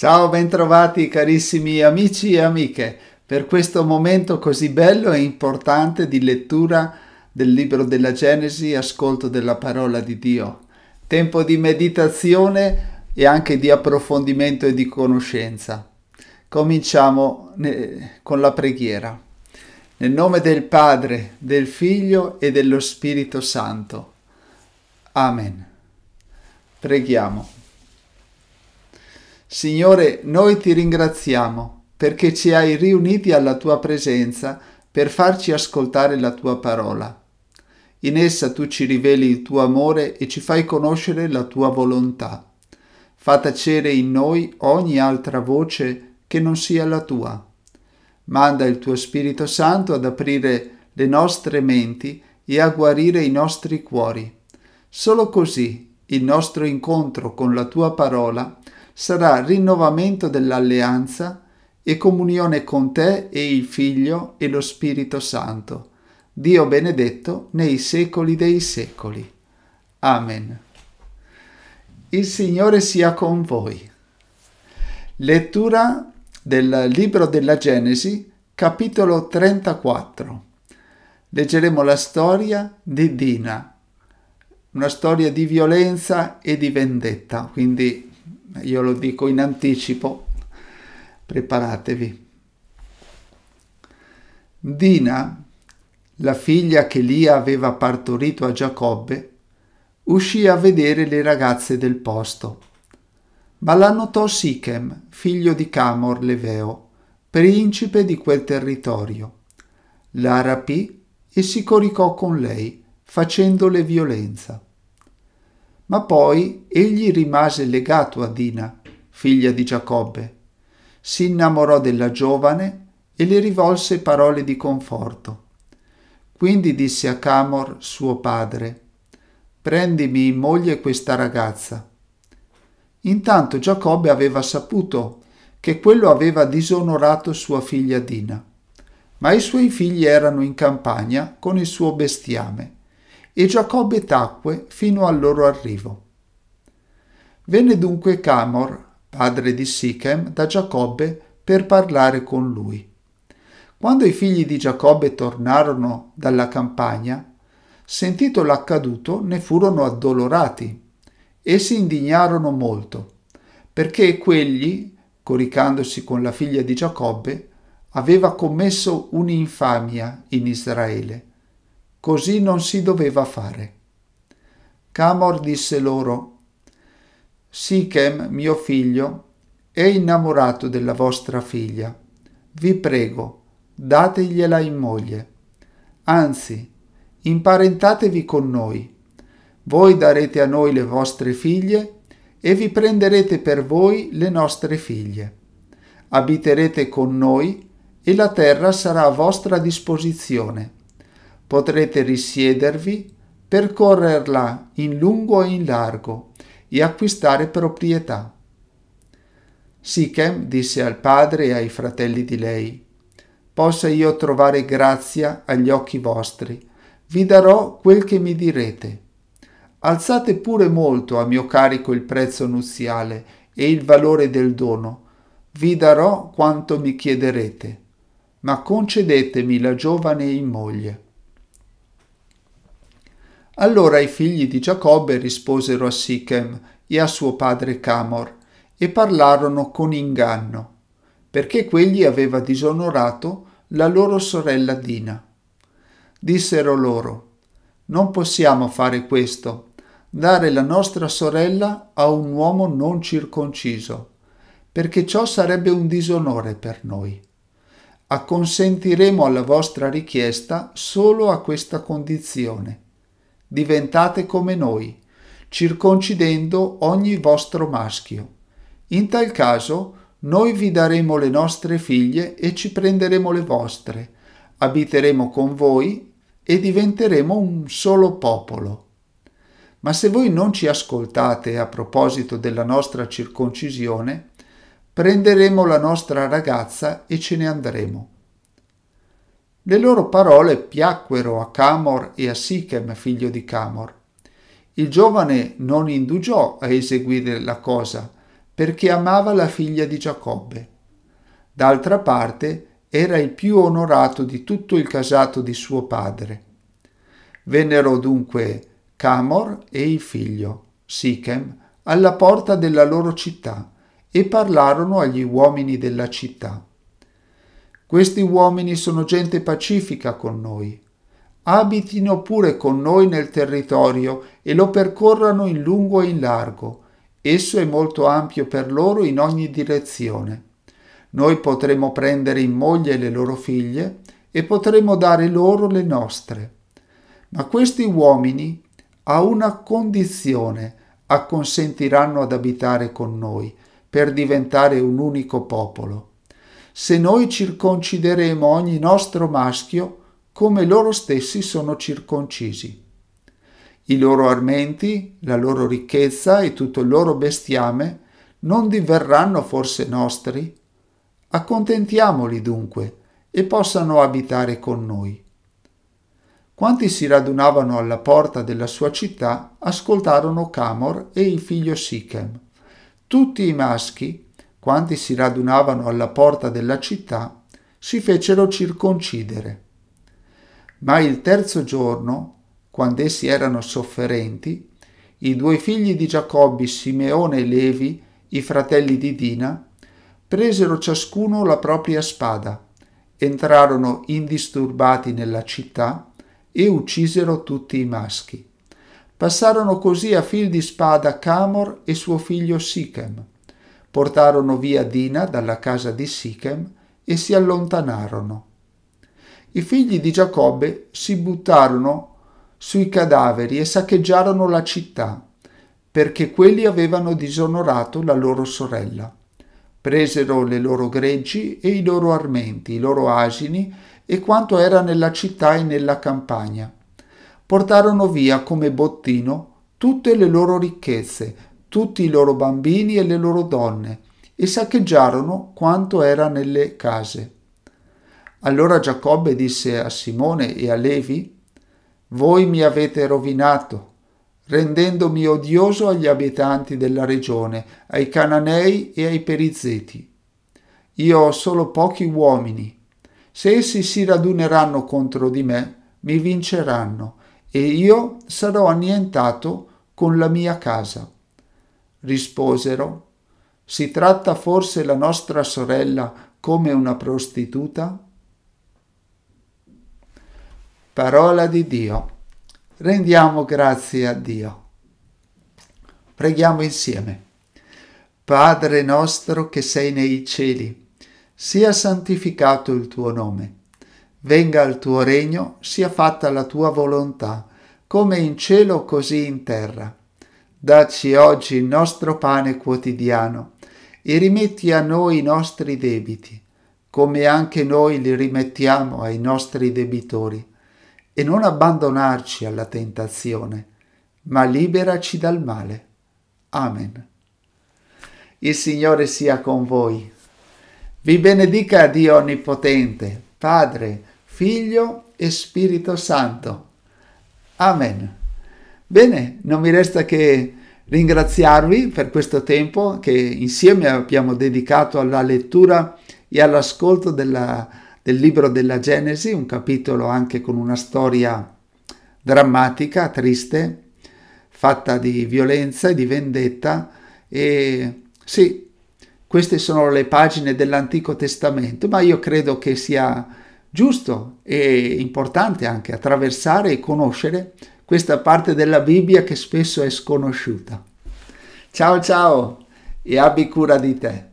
Ciao, bentrovati carissimi amici e amiche per questo momento così bello e importante di lettura del libro della Genesi, ascolto della parola di Dio. Tempo di meditazione e anche di approfondimento e di conoscenza. Cominciamo con la preghiera. Nel nome del Padre, del Figlio e dello Spirito Santo. Amen. Preghiamo. Signore, noi ti ringraziamo perché ci hai riuniti alla tua presenza per farci ascoltare la tua parola. In essa tu ci riveli il tuo amore e ci fai conoscere la tua volontà. Fa tacere in noi ogni altra voce che non sia la tua. Manda il tuo Spirito Santo ad aprire le nostre menti e a guarire i nostri cuori. Solo così il nostro incontro con la tua parola sarà rinnovamento dell'alleanza e comunione con te e il Figlio e lo Spirito Santo, Dio benedetto nei secoli dei secoli. Amen. Il Signore sia con voi. Lettura del libro della Genesi, capitolo 34. Leggeremo la storia di Dina, una storia di violenza e di vendetta, quindi io lo dico in anticipo, preparatevi. Dina, la figlia che Lia aveva partorito a Giacobbe, uscì a vedere le ragazze del posto. Ma la notò Sichem, figlio di Camor Leveo, principe di quel territorio. La rapì e si coricò con lei, facendole violenza. Ma poi egli rimase legato a Dina, figlia di Giacobbe. Si innamorò della giovane e le rivolse parole di conforto. Quindi disse a Camor, suo padre, Prendimi in moglie questa ragazza. Intanto Giacobbe aveva saputo che quello aveva disonorato sua figlia Dina, ma i suoi figli erano in campagna con il suo bestiame e Giacobbe tacque fino al loro arrivo. Venne dunque Camor, padre di Sichem, da Giacobbe per parlare con lui. Quando i figli di Giacobbe tornarono dalla campagna, sentito l'accaduto, ne furono addolorati e si indignarono molto, perché quegli, coricandosi con la figlia di Giacobbe, aveva commesso un'infamia in Israele Così non si doveva fare. Camor disse loro, Sichem, mio figlio, è innamorato della vostra figlia. Vi prego, dategliela in moglie. Anzi, imparentatevi con noi. Voi darete a noi le vostre figlie e vi prenderete per voi le nostre figlie. Abiterete con noi e la terra sarà a vostra disposizione. Potrete risiedervi, percorrerla in lungo e in largo e acquistare proprietà. Sichem disse al padre e ai fratelli di lei, possa io trovare grazia agli occhi vostri, vi darò quel che mi direte. Alzate pure molto a mio carico il prezzo nuziale e il valore del dono, vi darò quanto mi chiederete, ma concedetemi la giovane in moglie. Allora i figli di Giacobbe risposero a Sichem e a suo padre Camor e parlarono con inganno, perché quegli aveva disonorato la loro sorella Dina. Dissero loro, non possiamo fare questo, dare la nostra sorella a un uomo non circonciso, perché ciò sarebbe un disonore per noi. Acconsentiremo alla vostra richiesta solo a questa condizione diventate come noi, circoncidendo ogni vostro maschio. In tal caso, noi vi daremo le nostre figlie e ci prenderemo le vostre, abiteremo con voi e diventeremo un solo popolo. Ma se voi non ci ascoltate a proposito della nostra circoncisione, prenderemo la nostra ragazza e ce ne andremo le loro parole piacquero a Camor e a Sichem, figlio di Camor. Il giovane non indugiò a eseguire la cosa, perché amava la figlia di Giacobbe. D'altra parte, era il più onorato di tutto il casato di suo padre. Vennero dunque Camor e il figlio, Sichem, alla porta della loro città e parlarono agli uomini della città. Questi uomini sono gente pacifica con noi. Abitino pure con noi nel territorio e lo percorrano in lungo e in largo. Esso è molto ampio per loro in ogni direzione. Noi potremo prendere in moglie le loro figlie e potremo dare loro le nostre. Ma questi uomini a una condizione acconsentiranno ad abitare con noi per diventare un unico popolo se noi circoncideremo ogni nostro maschio come loro stessi sono circoncisi. I loro armenti, la loro ricchezza e tutto il loro bestiame non diverranno forse nostri? Accontentiamoli dunque e possano abitare con noi. Quanti si radunavano alla porta della sua città ascoltarono Camor e il figlio Sichem. Tutti i maschi quanti si radunavano alla porta della città, si fecero circoncidere. Ma il terzo giorno, quando essi erano sofferenti, i due figli di Giacobbe, Simeone e Levi, i fratelli di Dina, presero ciascuno la propria spada, entrarono indisturbati nella città e uccisero tutti i maschi. Passarono così a fil di spada Camor e suo figlio Sichem portarono via Dina dalla casa di Sichem e si allontanarono. I figli di Giacobbe si buttarono sui cadaveri e saccheggiarono la città, perché quelli avevano disonorato la loro sorella. Presero le loro greggi e i loro armenti, i loro asini e quanto era nella città e nella campagna. Portarono via come bottino tutte le loro ricchezze, tutti i loro bambini e le loro donne, e saccheggiarono quanto era nelle case. Allora Giacobbe disse a Simone e a Levi, Voi mi avete rovinato, rendendomi odioso agli abitanti della regione, ai cananei e ai perizzeti. Io ho solo pochi uomini. Se essi si raduneranno contro di me, mi vinceranno, e io sarò annientato con la mia casa. Risposero, si tratta forse la nostra sorella come una prostituta? Parola di Dio. Rendiamo grazie a Dio. Preghiamo insieme. Padre nostro che sei nei cieli, sia santificato il tuo nome. Venga il tuo regno, sia fatta la tua volontà, come in cielo così in terra. Daci oggi il nostro pane quotidiano e rimetti a noi i nostri debiti, come anche noi li rimettiamo ai nostri debitori, e non abbandonarci alla tentazione, ma liberaci dal male. Amen. Il Signore sia con voi. Vi benedica Dio Onnipotente, Padre, Figlio e Spirito Santo. Amen. Bene, non mi resta che ringraziarvi per questo tempo che insieme abbiamo dedicato alla lettura e all'ascolto della, del libro della Genesi, un capitolo anche con una storia drammatica, triste, fatta di violenza e di vendetta. E sì, queste sono le pagine dell'Antico Testamento, ma io credo che sia giusto e importante anche attraversare e conoscere questa parte della Bibbia che spesso è sconosciuta. Ciao ciao e abbi cura di te.